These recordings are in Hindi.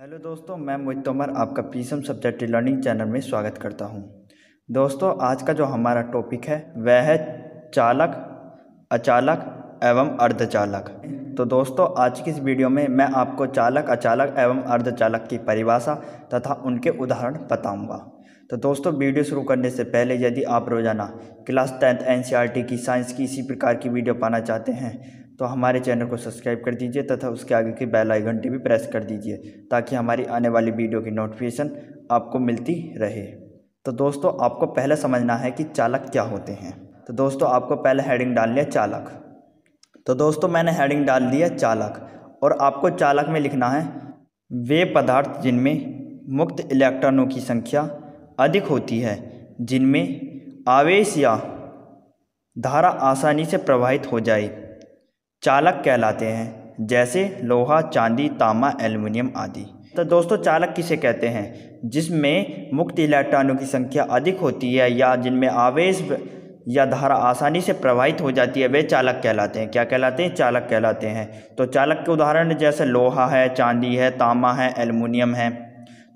हेलो दोस्तों मैं मोहित तोमर आपका पीसम सब्जेक्ट लर्निंग चैनल में स्वागत करता हूं दोस्तों आज का जो हमारा टॉपिक है वह है चालक अचालक एवं अर्धचालक तो दोस्तों आज की इस वीडियो में मैं आपको चालक अचालक एवं अर्धचालक की परिभाषा तथा उनके उदाहरण बताऊंगा तो दोस्तों वीडियो शुरू करने से पहले यदि आप रोज़ाना क्लास टेंथ एन की साइंस की इसी प्रकार की वीडियो पाना चाहते हैं तो हमारे चैनल को सब्सक्राइब कर दीजिए तथा उसके आगे की बेल आई घंटी भी प्रेस कर दीजिए ताकि हमारी आने वाली वीडियो की नोटिफिकेशन आपको मिलती रहे तो दोस्तों आपको पहले समझना है कि चालक क्या होते हैं तो दोस्तों आपको पहले हेडिंग डाल लिया चालक तो दोस्तों मैंने हेडिंग डाल दिया चालक और आपको चालक में लिखना है वे पदार्थ जिनमें मुक्त इलेक्ट्रॉनों की संख्या अधिक होती है जिनमें आवेश या धारा आसानी से प्रवाहित हो जाए चालक कहलाते हैं जैसे लोहा चांदी तांबा एल्युमिनियम आदि तो दोस्तों चालक किसे कहते हैं जिसमें मुक्त इलेक्ट्रॉनों की संख्या अधिक होती है या जिनमें आवेश या धारा आसानी से प्रवाहित हो जाती है वे चालक कहलाते हैं क्या कहलाते हैं चालक कहलाते हैं तो चालक के उदाहरण जैसे लोहा है चांदी है तांबा है एल्युमिनियम है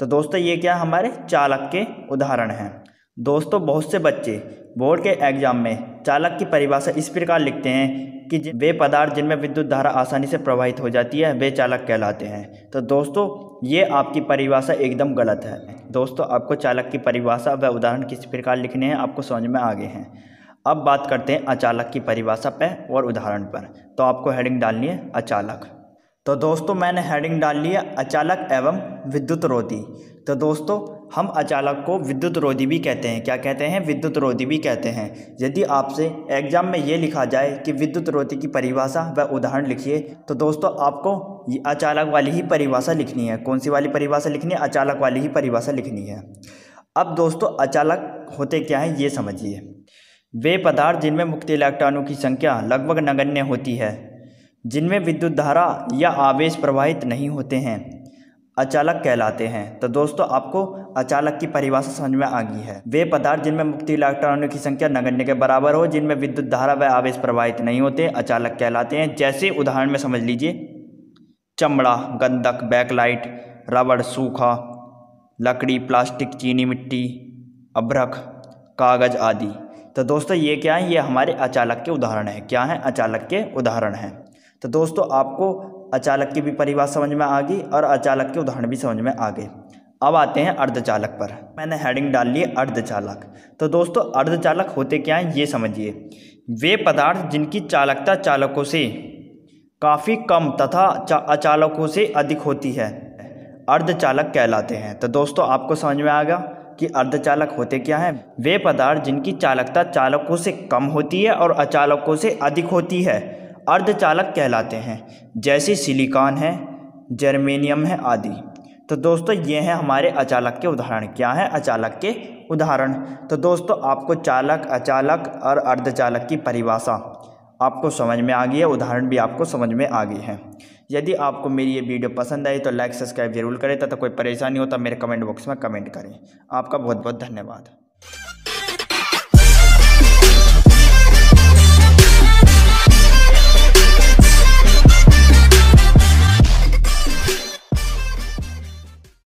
तो दोस्तों ये क्या हमारे चालक के उदाहरण हैं दोस्तों बहुत से बच्चे बोर्ड के एग्ज़ाम में चालक की परिभाषा इस प्रकार लिखते हैं कि वे पदार्थ जिनमें विद्युत धारा आसानी से प्रवाहित हो जाती है वे चालक कहलाते हैं तो दोस्तों ये आपकी परिभाषा एकदम गलत है दोस्तों आपको चालक की परिभाषा व उदाहरण किस प्रकार लिखने हैं आपको समझ में आगे हैं अब बात करते हैं अचालक की परिभाषा पर और उदाहरण पर तो आपको हेडिंग डालनी है अचालक तो दोस्तों मैंने हेडिंग डाल लिया अचालक एवं विद्युत रोधी तो दोस्तों हम अचालक को विद्युत रोधी भी कहते हैं क्या कहते हैं विद्युत रोधी भी कहते हैं यदि आपसे एग्जाम में ये लिखा जाए कि विद्युत रोधी की परिभाषा व उदाहरण लिखिए तो दोस्तों आपको ये अचालक वाली ही परिभाषा लिखनी है कौन सी वाली परिभाषा लिखनी है अचालक वाली ही परिभाषा लिखनी है अब दोस्तों अचालक होते क्या हैं ये समझिए वे पदार्थ जिनमें मुक्त इलेक्ट्रॉनों की संख्या लगभग नगण्य होती है जिनमें विद्युत धारा या आवेश प्रवाहित नहीं होते हैं अचालक कहलाते हैं तो दोस्तों आपको अचालक की परिभाषा समझ में आ गई है वे पदार्थ जिनमें मुक्ति इलेक्ट्रॉनों की संख्या नगण्य के बराबर हो जिनमें विद्युत धारा व आवेश प्रवाहित नहीं होते अचालक कहलाते हैं जैसे उदाहरण में समझ लीजिए चमड़ा गंधक बैकलाइट रबड़ सूखा लकड़ी प्लास्टिक चीनी मिट्टी अभ्रक कागज़ आदि तो दोस्तों ये क्या है ये हमारे अचालक के उदाहरण हैं क्या हैं अचालक के उदाहरण हैं तो दोस्तों आपको अचालक की भी परिभाषा समझ में आ गई और अचालक के उदाहरण भी समझ में आ गए अब आते हैं अर्धचालक पर मैंने हेडिंग डाल ली अर्धचालक तो दोस्तों अर्धचालक होते क्या हैं ये समझिए वे पदार्थ जिनकी चालकता चालकों से काफ़ी कम तथा अचालकों से अधिक होती है अर्धचालक कहलाते हैं तो दोस्तों आपको समझ में आएगा कि अर्धचालक होते क्या हैं वे पदार्थ जिनकी चालकता चालकों से कम होती है और अचालकों से अधिक होती है अर्धचालक कहलाते हैं जैसे सिलिकॉन है जर्मेनियम है आदि तो दोस्तों ये हैं हमारे अचालक के उदाहरण क्या हैं अचालक के उदाहरण तो दोस्तों आपको चालक अचालक और अर्धचालक की परिभाषा आपको समझ में आ गई है उदाहरण भी आपको समझ में आ गई है यदि आपको मेरी ये वीडियो पसंद आई तो लाइक सब्सक्राइब जरूर करें तथा कोई परेशानी हो तो मेरे कमेंट बॉक्स में कमेंट करें आपका बहुत बहुत धन्यवाद